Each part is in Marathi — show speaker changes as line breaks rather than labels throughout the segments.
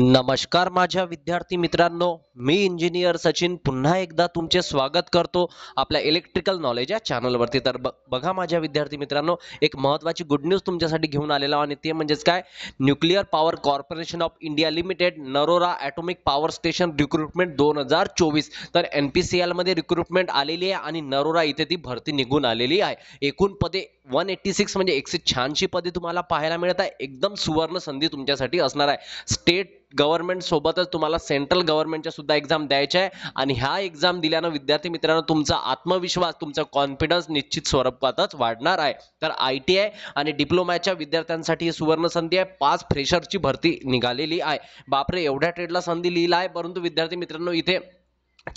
नमस्कार माझ्या विद्यार्थी मित्रांनो मी इंजिनियर सचिन पुन्हा एकदा तुमचे स्वागत करतो आपल्या इलेक्ट्रिकल नॉलेज या चॅनलवरती तर बघा माझ्या विद्यार्थी मित्रांनो एक महत्त्वाची गुड न्यूज तुमच्यासाठी घेऊन आलेला आणि ते म्हणजेच काय nuclear power corporation of India limited Narora atomic power station recruitment दोन हजार चोवीस तर एन पी सी एलमध्ये रिक्रुटमेंट आलेली आहे आणि नरोरा इथे ती भरती निघून आलेली आहे एकूण पदे वन एट्टी सिक्स म्हणजे एकशे शहाऐंशी पदे तुम्हाला पाहायला मिळत आहे एकदम सुवर्ण संधी तुमच्यासाठी असणार आहे स्टेट गव्हर्नमेंट सोबतच तुम्हाला सेंट्रल गव्हर्नमेंटच्या सुद्धा एक्झाम द्यायच्या आहे आणि ह्या एक्झाम दिल्यानं विद्यार्थी मित्रांनो तुमचा आत्मविश्वास तुमचा कॉन्फिडन्स निश्चित स्वरूपातच वाढणार आहे तर आय टी आय आणि डिप्लोमाच्या विद्यार्थ्यांसाठी ही सुवर्ण संधी आहे पाच फ्रेशरची भरती निघालेली आहे बापरे एवढ्या ट्रेडला संधी लिहिला आहे परंतु विद्यार्थी मित्रांनो इथे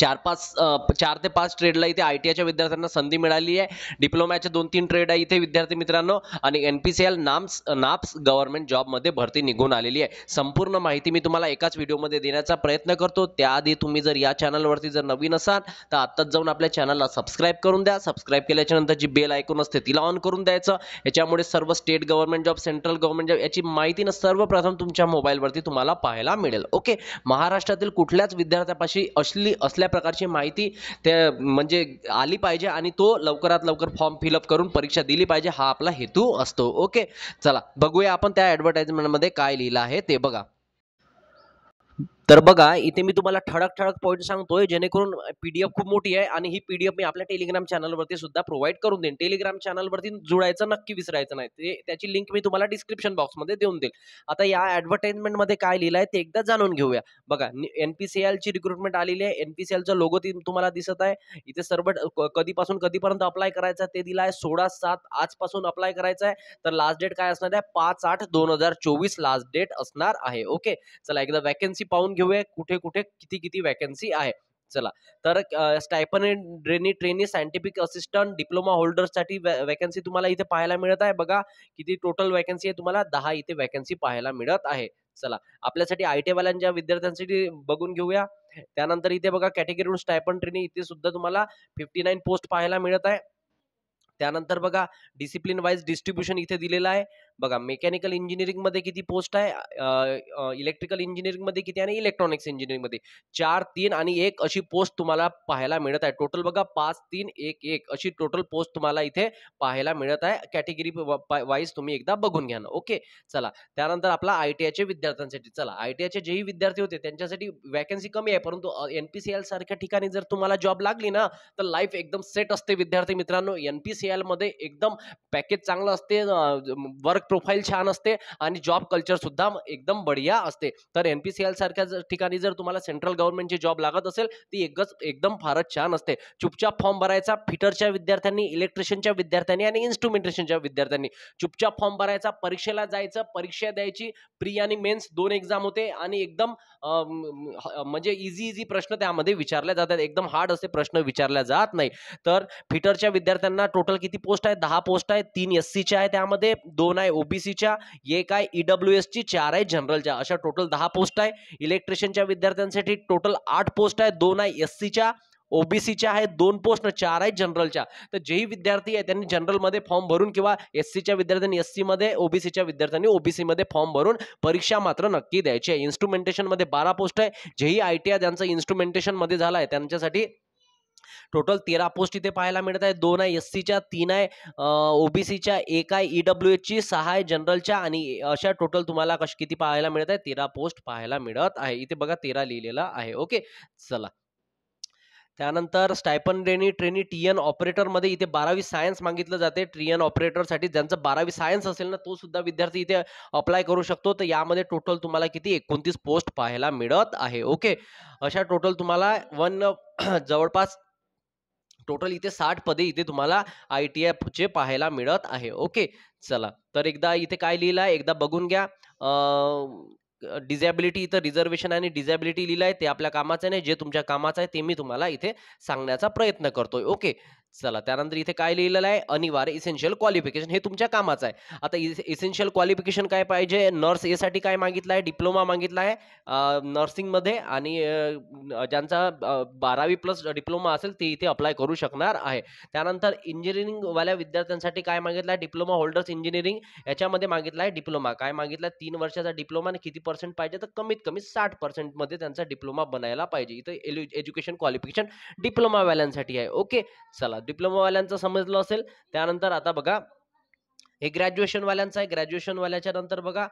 चार पाच चार ते पाच ट्रेडला इथे आय टी आयच्या विद्यार्थ्यांना संधी मिळाली आहे डिप्लोमाचे दोन तीन ट्रेड आहे इथे विद्यार्थी मित्रांनो आणि एन पी सी एल नाम्स नाप्स गव्हर्नमेंट जॉबमध्ये भरती निघून आलेली आहे संपूर्ण माहिती मी तुम्हाला एकाच व्हिडिओमध्ये देण्याचा प्रयत्न करतो त्याआधी तुम्ही जर या चॅनलवरती जर नवीन असाल तर आत्ताच जाऊन आपल्या चॅनलला सबस्क्राईब करून द्या सबस्क्राईब केल्याच्या नंतर जी बेल ऐकून असते तिला ऑन करून द्यायचं याच्यामुळे सर्व state government job central government job याची माहिती ना सर्वप्रथम तुमच्या मोबाईलवरती तुम्हाला पाहायला मिळेल ओके महाराष्ट्रातील कुठल्याच विद्यार्थ्यापाशी असली असली कुठल्या प्रकारची माहिती त्या म्हणजे आली पाहिजे आणि तो लवकरात लवकर फॉर्म फिलअप करून परीक्षा दिली पाहिजे हा आपला हेतू असतो ओके चला बघूया आपण त्या मध्ये काय लिहिलं आहे ते बघा तर बघा इथे मी तुम्हाला ठळक ठळक पॉईंट सांगतोय जेणेकरून पीडीएफ खूप मोठी आहे आणि ही पीडीएफ मी आपल्या टेलिग्राम चॅनलवरती सुद्धा प्रोव्हाइड करून देईन टेलिग्राम चॅनलवरती जुळायचं नक्की विसरायचं नाही ते त्याची लिंक मी तुम्हाला डिस्क्रिप्शन बॉक्समध्ये देऊन देईल आता या मध्ये काय लिहिलं आहे ते एकदा जाणून घेऊया बघा एन पी सी एलची रिक्रुटमेंट आलेली आहे एन पी सी एलचा लोगो ती तुम्हाला दिसत आहे इथे सर्व कधीपासून कधीपर्यंत अप्लाय करायचा ते दिला आहे सोळा सात आजपासून अप्लाय करायचं आहे तर लास्ट डेट काय असणार आहे पाच आठ दोन हजार चोवीस लास्ट डेट असणार आहे ओके चला एकदा वॅकन्सी पाहून घेऊया कुठे कुठे किती किती वॅकन्सी आहे चला तर स्टायपन ड्रेनी ट्रेनी सायंटिफिक असिस्टंट डिप्लोमा साठी वॅकन्सी तुम्हाला इथे पाहायला मिळत आहे बघा किती टोटल वॅकन्सी आहे तुम्हाला दहा इथे वॅकन्सी पाहायला मिळत आहे चला आपल्यासाठी आय टी वाल्यांच्या विद्यार्थ्यांसाठी बघून घेऊया त्यानंतर इथे बघा कॅटेगरी स्टायपन ट्रेनी इथे सुद्धा तुम्हाला फिफ्टी नाईन पोस्ट पाहायला मिळत आहे त्यानंतर बघा डिसिप्लिन वाईज डिस्ट्रीब्युशन इथे दिलेलं आहे बघा मेकॅनिकल इंजिनिअरिंगमध्ये किती पोस्ट आहे इलेक्ट्रिकल इंजिनिअरिंगमध्ये किती आणि इलेक्ट्रॉनिक्स इंजिनिअरिंगमध्ये चार तीन आणि एक अशी पोस्ट तुम्हाला पाहायला मिळत आहे टोटल बघा पाच तीन एक एक अशी टोटल पोस्ट तुम्हाला इथे पाहायला मिळत आहे कॅटेगरी वाईज तुम्ही एकदा बघून घ्या ना ओके चला त्यानंतर आपला आय टी आयच्या विद्यार्थ्यांसाठी चला आय टी आयचे जेही विद्यार्थी होते त्यांच्यासाठी वॅकन्सी कमी आहे परंतु एन पी सी एल सारख्या ठिकाणी जर तुम्हाला जॉब लागली ना तर लाईफ एकदम सेट असते विद्यार्थी मित्रांनो एन पी सी एलमध्ये एकदम पॅकेज चांगलं असते वर्क प्रोडक्ट प्रोफाईल छान असते आणि जॉब कल्चर सुद्धा एकदम बढिया असते तर एन पी सी एल सारख्या ठिकाणी जर तुम्हाला सेंट्रल गव्हर्नमेंटची जॉब लागत असेल ती एकच एकदम फारच छान असते चुपचाप फॉर्म भरायचा फिटरच्या विद्यार्थ्यांनी इलेक्ट्रिशियनच्या विद्यार्थ्यांनी आणि इन्स्ट्रुमेंटेशनच्या विद्यार्थ्यांनी चुपचाप फॉर्म भरायचा परीक्षेला जायचं परीक्षा द्यायची प्री आणि मेन्स दोन एक्झाम होते आणि एकदम म्हणजे इझी इझी प्रश्न त्यामध्ये विचारले जातात एकदम हार्ड असे प्रश्न विचारले जात नाही तर फिटरच्या विद्यार्थ्यांना टोटल किती पोस्ट आहे दहा पोस्ट आहेत तीन एस सीच्या आहे त्यामध्ये दोन आहे ओबीसीच्या एक आहे ईडब्ल्यू एसची चार आहे जनरलच्या अशा टोटल दहा पोस्ट आहे इलेक्ट्रिशियनच्या विद्यार्थ्यांसाठी टोटल आठ पोस्ट आहे दोन आहे एस सीच्या ओबीसीच्या आहेत दोन पोस्ट चार आहेत जनरलच्या तर जेही विद्यार्थी आहे त्यांनी जनरलमध्ये फॉर्म भरून किंवा एस सीच्या विद्यार्थ्यांनी एस सीमध्ये ओबीसीच्या विद्यार्थ्यांनी ओबीसीमध्ये फॉर्म भरून परीक्षा मात्र नक्की द्यायची आहे इन्स्ट्रुमेंटेशनमध्ये बारा पोस्ट आहे जेही आय टी आय ज्यांचं इन्स्ट्रुमेंटेशनमध्ये झालं आहे त्यांच्यासाठी टोटल तेरा पोस्ट इथे पाहायला मिळत आहे दोन आहे एस सीच्या तीन आहे ओबीसीच्या एक आहे ईडब्ल्यू e ची सहा आहे जनरलच्या आणि अशा टोटल तुम्हाला कश किती पाहायला मिळत आहे तेरा पोस्ट पाहायला मिळत आहे इथे बघा तेरा लिहिलेला आहे ओके चला त्यानंतर स्टायपन रेनी ट्रेनी टी एन ऑपरेटरमध्ये इथे बारावी सायन्स मागितलं जाते टी एन ऑपरेटरसाठी ज्यांचं बारावी सायन्स असेल ना तो सुद्धा विद्यार्थी इथे अप्लाय करू शकतो तर यामध्ये टोटल तुम्हाला किती एकोणतीस पोस्ट पाहायला मिळत आहे ओके अशा टोटल तुम्हाला वन जवळपास टोटल इथे साठ पदे इथे तुम्हाला आय टी एफचे पाहायला मिळत आहे ओके चला तर एकदा इथे काय लिहिलं आहे एकदा बघून घ्या डिझॅबिलिटी इथं रिझर्वेशन आणि डिझॅबिलिटी लिहिलं आहे ते आपल्या कामाचं नाही जे तुमच्या कामाचं आहे ते मी तुम्हाला इथे सांगण्याचा प्रयत्न करतोय ओके चला त्यानंतर इथे काय लिहिलेलं आहे अनिवार्य इसेन्शियल क्वालिफिकेशन हे तुमच्या कामाचं आहे आता इसेन्शियल क्वालिफिकेशन काय पाहिजे नर्स यासाठी काय मागितलं आहे डिप्लोमा मागितला आहे नर्सिंगमध्ये आणि ज्यांचा बारावी प्लस डिप्लोमा असेल ते इथे अप्लाय करू शकणार आहे त्यानंतर इंजिनिअरिंगवाल्या विद्यार्थ्यांसाठी काय मागितलं आहे डिप्लोमा होल्डर्स इंजिनिअरिंग याच्यामध्ये मागितला आहे डिप्लोमा काय मागितला आहे तीन वर्षाचा डिप्लोमा आणि किती पर्सेंट पाहिजे तर कमीत कमी साठ पर्सेंटमध्ये त्यांचा डिप्लोमा बनायला पाहिजे इथं एज्युकेशन क्वालिफिकेशन डिप्लोमावाल्यांसाठी आहे ओके चला डिप्लोमावाल्यांचं समजलं असेल त्यानंतर आता बघा हे ग्रॅज्युएशनवाल्यांचं आहे ग्रॅज्युएशनवाल्याच्या नंतर बघा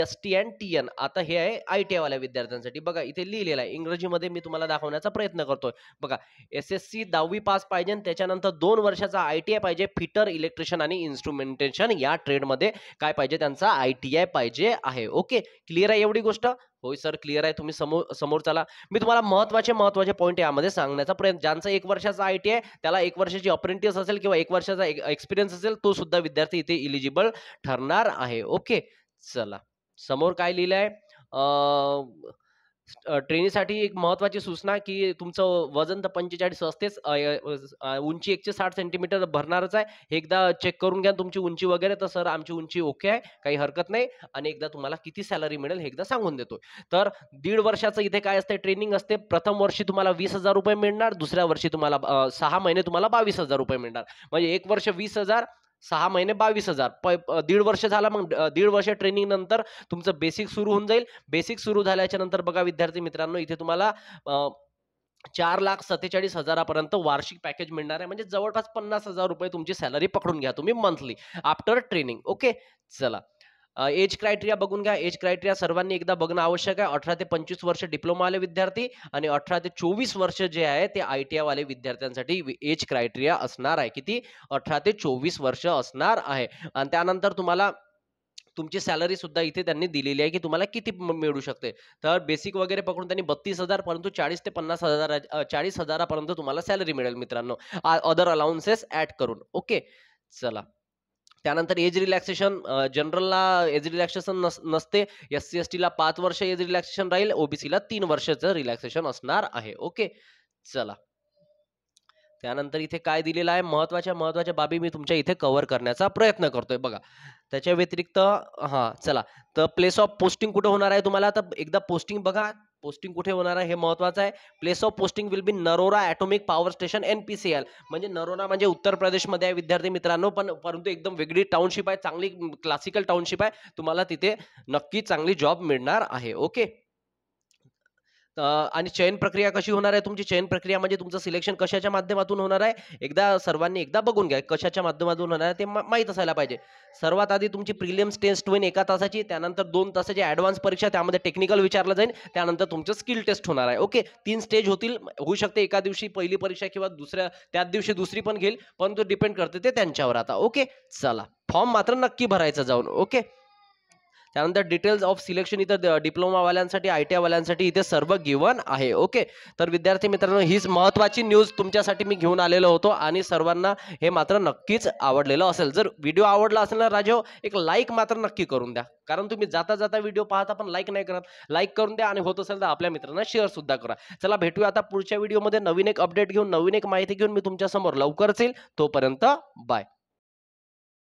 S T and T N आता हे आहे आय टी आयवाल्या विद्यार्थ्यांसाठी बघा इथे लिहिलेलं आहे इंग्रजीमध्ये मी तुम्हाला दाखवण्याचा प्रयत्न करतोय बघा एस एस सी दहावी पास पाहिजे त्याच्यानंतर दोन वर्षाचा आय टी आय पाहिजे फिटर इलेक्ट्रिशियन आणि इन्स्ट्रुमेंटेशन या ट्रेडमध्ये काय पाहिजे त्यांचा आय टी आय पाहिजे आहे ओके क्लिअर आहे एवढी गोष्ट होय सर क्लिअर आहे तुम्ही समोर समोर चला मी तुम्हाला महत्वाचे महत्वाचे पॉईंट यामध्ये सांगण्याचा प्रयत्न ज्यांचा एक वर्षाचा आय टी आहे त्याला एक वर्षाची अप्रेंटिस असेल किंवा एक वर्षाचा एक्सपिरियन्स असेल तो सुद्धा विद्यार्थी इथे इलिजिबल ठरणार आहे ओके चला समोर काय लिहिलं आहे ट्रेनिंग ट्रेनीसाठी एक महत्वाची सूचना, की तुमचं वजन तर पंचेचाळीस असतेच. उंची एकशे साठ सेंटीमीटर भरणारच आहे. एकदा चेक करून घ्या तुमची उंची वगैरे, तर "सर आमची उंची ओके आहे, काही हरकत नाही" आणि एकदा तुम्हाला किती सॅलरी मिळेल हे एकदा सांगून देतो. तर दीड वर्षाचं इथे काय असते ट्रेनिंग असते. प्रथम वर्षी तुम्हाला रुपये मिळणार. दुसऱ्या वर्षी तुम्हाला सहा महिने तुम्हाला बावीस रुपये मिळणार. म्हणजे एक वर्ष 20,000 सहा महिने बावीस हजार प दीड वर्ष झाला मग दीड वर्ष ट्रेनिंग नंतर तुमचं बेसिक सुरू होऊन जाईल बेसिक सुरू झाल्याच्या नंतर बघा विद्यार्थी मित्रांनो इथे तुम्हाला चार लाख सत्तेचाळीस हजारापर्यंत वार्षिक पॅकेज मिळणार आहे म्हणजे जवळपास पन्नास हजार रुपये तुमची सॅलरी पकडून घ्या तुम्ही मंथली आफ्टर ट्रेनिंग ओके चला एज क्रायटेरिया बघून घ्या एज क्रायटेरिया सर्वांनी एकदा बघणं आवश्यक आहे अठरा ते पंचवीस वर्ष डिप्लोमावाले विद्यार्थी आणि अठरा ते चोवीस वर्ष जे आहे ते आय टी आयवाले विद्यार्थ्यांसाठी एज क्रायटेरिया असणार आहे किती अठरा ते चोवीस वर्ष असणार आहे आणि त्यानंतर तुम्हाला तुमची सॅलरी सुद्धा इथे त्यांनी दिलेली आहे की तुम्हाला किती मिळू शकते तर बेसिक वगैरे पकडून त्यांनी बत्तीस हजार परंतु चाळीस ते पन्नास हजार चाळीस हजारापर्यंत तुम्हाला सॅलरी मिळेल मित्रांनो अदर अलाउन्सेस ऍड करून ओके चला त्यानंतर एज रिलॅक्सेशन जनरलला एज रिलॅक्सेशन नसते एस सी एस टीला पाच वर्ष एज रिलॅक्सेशन राहील ओबीसीला तीन वर्षाचं रिलॅक्सेशन असणार आहे ओके चला त्यानंतर इथे काय दिलेलं आहे महत्वाच्या महत्वाच्या बाबी मी तुमच्या इथे कव्हर करण्याचा प्रयत्न करतोय बघा त्याच्या व्यतिरिक्त हां चला तर प्लेस ऑफ पोस्टिंग कुठं होणार आहे तुम्हाला आता एकदा पोस्टिंग बघा पोस्टिंग कुठे होणार आहे हे महत्त्वाचं आहे place of posting will be Narora atomic power station N P C L म्हणजे नरोरा म्हणजे उत्तर प्रदेशमध्ये आहे विद्यार्थी मित्रांनो पण परंतु एकदम वेगळी टाउनशिप आहे चांगली क्लासिकल टाउनशिप आहे तुम्हाला तिथे नक्की चांगली जॉब मिळणार आहे ओके आणि चयन प्रक्रिया कशी होणार आहे तुमची चयन प्रक्रिया म्हणजे तुमचं सिलेक्शन कशाच्या माध्यमातून होणार आहे एकदा सर्वांनी एकदा बघून घ्या कशाच्या माध्यमातून होणार आहे ते माहीत असायला पाहिजे सर्वात आधी तुमची प्रिलियम्स टेस्ट होईल एका तासाची त्यानंतर दोन तासाची ॲडव्हान्स परीक्षा त्यामध्ये टेक्निकल विचारलं जाईल त्यानंतर तुमचं स्किल टेस्ट होणार आहे ओके तीन स्टेज होतील होऊ शकते एका दिवशी पहिली परीक्षा किंवा दुसऱ्या त्याच दिवशी दुसरी पण घेईल पण तो डिपेंड करते ते त्यांच्यावर आता ओके चला फॉर्म मात्र नक्की भरायचा जाऊन ओके त्यानंतर डिटेल्स ऑफ सिलेक्शन इथं डिप्लोमावाल्यांसाठी आय टी आयवाल्यांसाठी इथे सर्व गिवन आहे ओके तर विद्यार्थी मित्रांनो हीच महत्त्वाची न्यूज तुमच्यासाठी मी घेऊन आलेलो होतो आणि सर्वांना हे मात्र नक्कीच आवडलेलं असेल जर व्हिडिओ आवडला असेल ना राजेव एक लाईक मात्र नक्की करून द्या कारण तुम्ही जाता जाता व्हिडिओ पाहता पण लाईक नाही करत लाईक करून द्या आणि होत असेल तर आपल्या मित्रांना शेअर सुद्धा करा चला भेटूया आता पुढच्या व्हिडिओमध्ये नवीन एक अपडेट घेऊन नवीन एक माहिती घेऊन मी तुमच्यासमोर लवकरच येईल तोपर्यंत बाय